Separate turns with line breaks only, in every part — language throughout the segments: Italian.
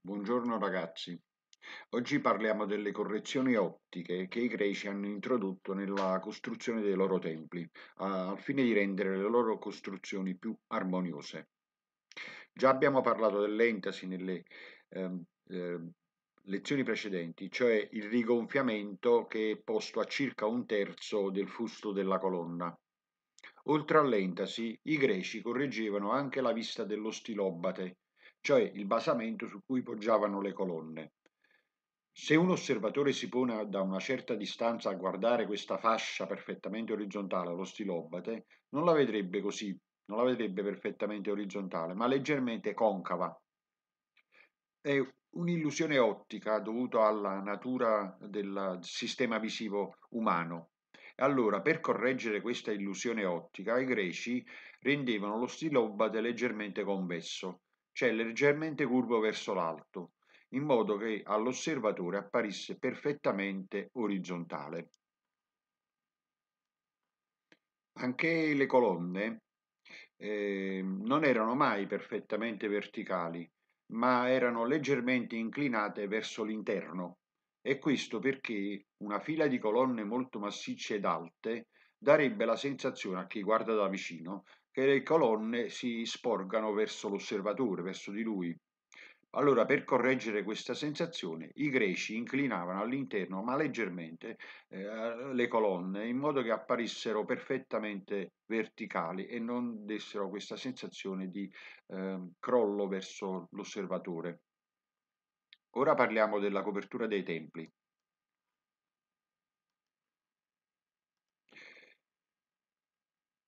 Buongiorno ragazzi, oggi parliamo delle correzioni ottiche che i greci hanno introdotto nella costruzione dei loro templi, al fine di rendere le loro costruzioni più armoniose. Già abbiamo parlato dell'entasi nelle eh, eh, lezioni precedenti, cioè il rigonfiamento che è posto a circa un terzo del fusto della colonna. Oltre all'entasi, i greci correggevano anche la vista dello stilobate, cioè il basamento su cui poggiavano le colonne. Se un osservatore si pone da una certa distanza a guardare questa fascia perfettamente orizzontale allo stilobate, non la vedrebbe così, non la vedrebbe perfettamente orizzontale, ma leggermente concava. È un'illusione ottica dovuta alla natura del sistema visivo umano. Allora, per correggere questa illusione ottica, i greci rendevano lo stilobate leggermente convesso, cioè leggermente curvo verso l'alto, in modo che all'osservatore apparisse perfettamente orizzontale. Anche le colonne eh, non erano mai perfettamente verticali, ma erano leggermente inclinate verso l'interno. E questo perché una fila di colonne molto massicce ed alte darebbe la sensazione a chi guarda da vicino che le colonne si sporgano verso l'osservatore, verso di lui. Allora, per correggere questa sensazione, i greci inclinavano all'interno, ma leggermente, eh, le colonne in modo che apparissero perfettamente verticali e non dessero questa sensazione di eh, crollo verso l'osservatore. Ora parliamo della copertura dei templi.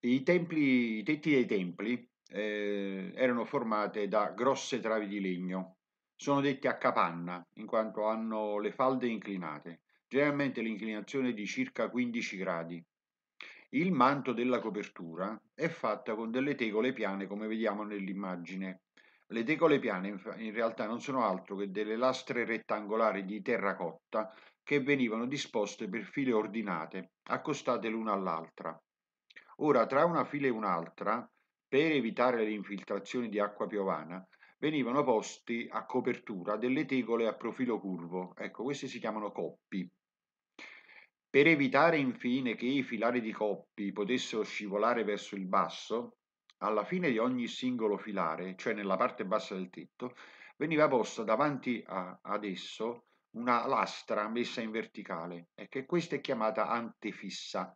I, templi, i tetti dei templi eh, erano formati da grosse travi di legno. Sono detti a capanna, in quanto hanno le falde inclinate, generalmente l'inclinazione è di circa 15 gradi. Il manto della copertura è fatta con delle tegole piane, come vediamo nell'immagine. Le tegole piane in realtà non sono altro che delle lastre rettangolari di terracotta che venivano disposte per file ordinate, accostate l'una all'altra. Ora tra una fila e un'altra, per evitare le infiltrazioni di acqua piovana, venivano posti a copertura delle tegole a profilo curvo, ecco questi si chiamano coppi. Per evitare infine che i filari di coppi potessero scivolare verso il basso, alla fine di ogni singolo filare, cioè nella parte bassa del tetto, veniva posta davanti a, ad esso una lastra messa in verticale e che questa è chiamata antefissa.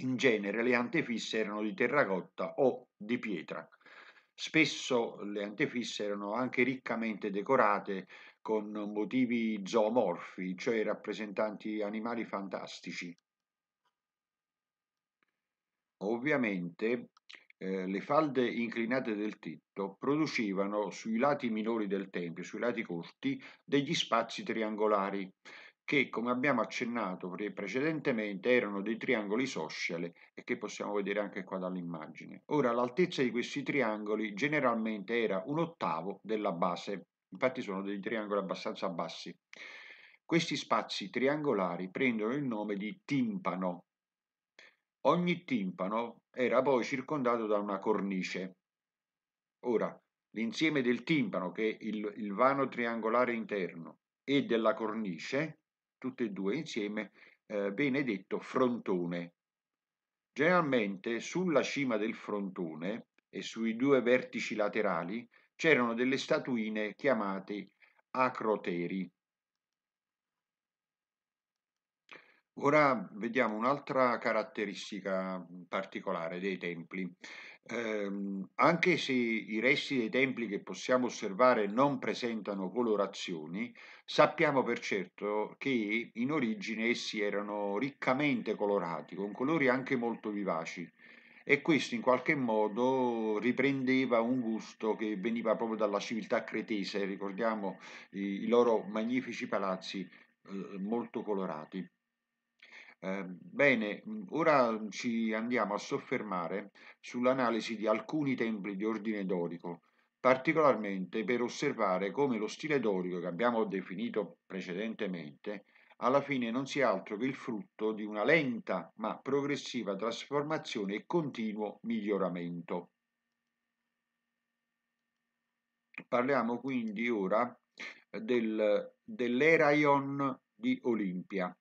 In genere le antefisse erano di terracotta o di pietra. Spesso le antefisse erano anche riccamente decorate con motivi zoomorfi, cioè rappresentanti animali fantastici. Ovviamente eh, le falde inclinate del tetto producevano sui lati minori del tempio, sui lati corti, degli spazi triangolari che, come abbiamo accennato pre precedentemente, erano dei triangoli isoscele e che possiamo vedere anche qua dall'immagine. Ora, l'altezza di questi triangoli generalmente era un ottavo della base, infatti sono dei triangoli abbastanza bassi. Questi spazi triangolari prendono il nome di timpano. Ogni timpano era poi circondato da una cornice. Ora, l'insieme del timpano, che è il, il vano triangolare interno, e della cornice tutte e due insieme, eh, benedetto frontone. Generalmente sulla cima del frontone e sui due vertici laterali c'erano delle statuine chiamate acroteri Ora vediamo un'altra caratteristica mhmm, particolare dei templi. Eh, anche se i resti dei templi che possiamo osservare non presentano colorazioni, sappiamo per certo che in origine essi erano riccamente colorati, con colori anche molto vivaci e questo in qualche modo riprendeva un gusto che veniva proprio dalla civiltà cretese, ricordiamo i, i loro magnifici palazzi eh, molto colorati. Ehm, bene, mhmm, ora mhmm, ci andiamo a soffermare sull'analisi di alcuni templi di ordine dorico, particolarmente per osservare come lo stile dorico che abbiamo definito precedentemente alla fine non sia altro che il frutto di una lenta ma progressiva trasformazione e continuo miglioramento. Parliamo quindi ora del, dell'Eraion di Olimpia.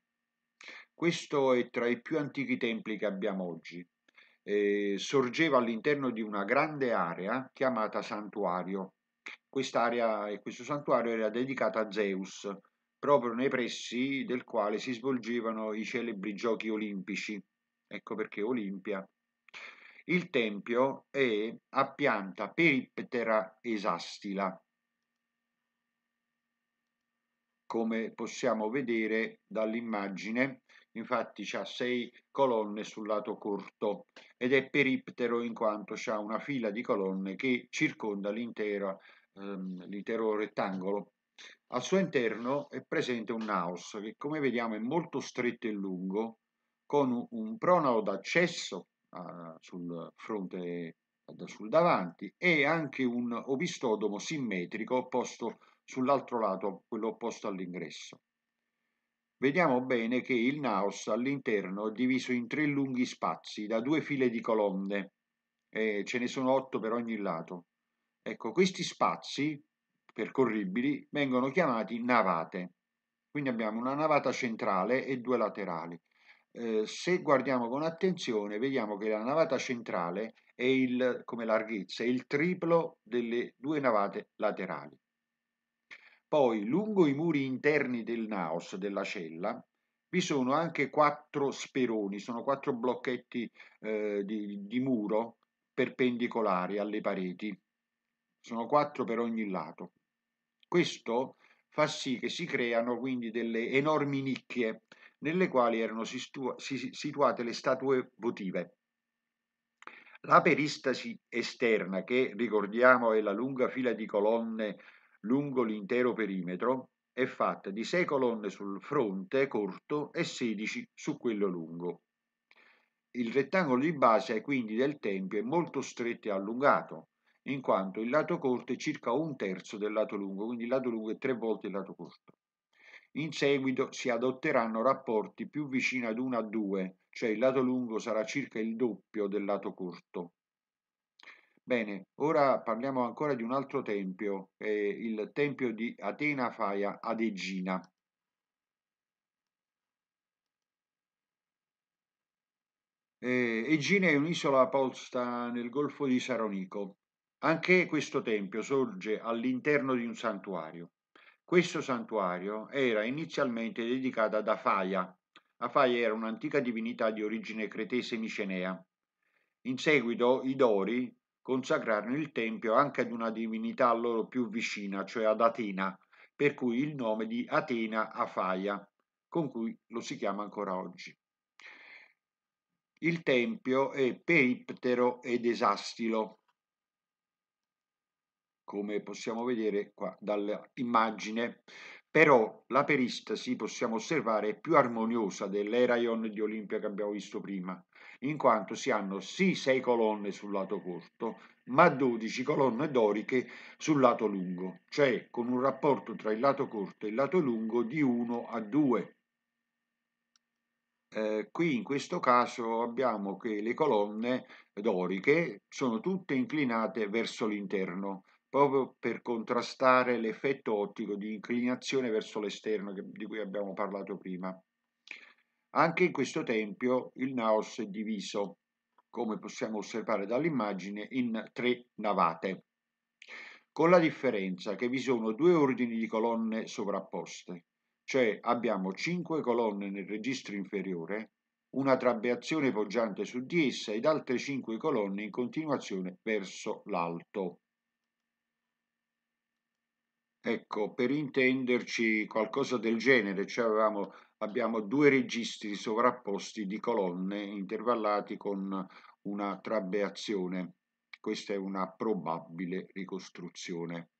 Questo è tra i più antichi templi che abbiamo oggi. Eh, sorgeva all'interno di una grande area chiamata santuario. Quest'area e questo santuario era dedicato a Zeus, proprio nei pressi del quale si svolgevano i celebri giochi olimpici. Ecco perché Olimpia. Il tempio è a pianta periptera esastila, come possiamo vedere dall'immagine infatti ha sei colonne sul lato corto ed è periptero in quanto ha una fila di colonne che circonda ehm, l'intero ehm, rettangolo. Al suo interno è presente un naos che come vediamo è molto stretto e lungo con un pronao d'accesso eh, sul fronte sul davanti e anche un opistodomo simmetrico posto sull'altro lato, quello opposto all'ingresso. Vediamo bene che il naos all'interno è diviso in tre lunghi spazi da due file di colonne, eh, ce ne sono otto per ogni lato. Ecco, questi spazi percorribili vengono chiamati navate. Quindi abbiamo una navata centrale e due laterali. Eh, se guardiamo con attenzione vediamo che la navata centrale è il, come larghezza è il triplo delle due navate laterali. Poi, lungo i muri interni del naos, della cella, vi sono anche quattro speroni, sono quattro blocchetti eh, di, di muro perpendicolari alle pareti. Sono quattro per ogni lato. Questo fa sì che si creano quindi delle enormi nicchie nelle quali erano situate le statue votive. La peristasi esterna, che ricordiamo è la lunga fila di colonne lungo l'intero perimetro, è fatta di 6 colonne sul fronte corto e 16 su quello lungo. Il rettangolo di base quindi del tempio è molto stretto e allungato, in quanto il lato corto è circa un terzo del lato lungo, quindi il lato lungo è tre volte il lato corto. In seguito si adotteranno rapporti più vicini ad 1 a 2, cioè il lato lungo sarà circa il doppio del lato corto Bene, ora parliamo ancora di un altro tempio, eh, il tempio di Atena Faia ad Egina. Eh, Egina è un'isola posta nel golfo di Saronico. Anche questo tempio sorge all'interno di un santuario. Questo santuario era inizialmente dedicato ad Afaia. Afaia era un'antica divinità di origine cretese micenea. In seguito i Dori consacrarono il tempio anche ad una divinità loro più vicina, cioè ad Atena, per cui il nome di Atena Afaia, con cui lo si chiama ancora oggi. Il tempio è periptero ed esastilo, come possiamo vedere qua dall'immagine, però la peristasi possiamo osservare è più armoniosa dell'Eraion di Olimpia che abbiamo visto prima, in quanto si hanno sì 6 colonne sul lato corto, ma 12 colonne doriche sul lato lungo, cioè con un rapporto tra il lato corto e il lato lungo di 1 a 2. Eh, qui in questo caso abbiamo che le colonne doriche sono tutte inclinate verso l'interno, proprio per contrastare l'effetto ottico di inclinazione verso l'esterno di cui abbiamo parlato prima. Anche in questo tempio il naos è diviso, come possiamo osservare dall'immagine, in tre navate, con la differenza che vi sono due ordini di colonne sovrapposte, cioè abbiamo cinque colonne nel registro inferiore, una trabeazione poggiante su di essa ed altre cinque colonne in continuazione verso l'alto. Ecco, per intenderci qualcosa del genere, cioè avevamo abbiamo due registri sovrapposti di colonne intervallati con una trabeazione. Questa è una probabile ricostruzione.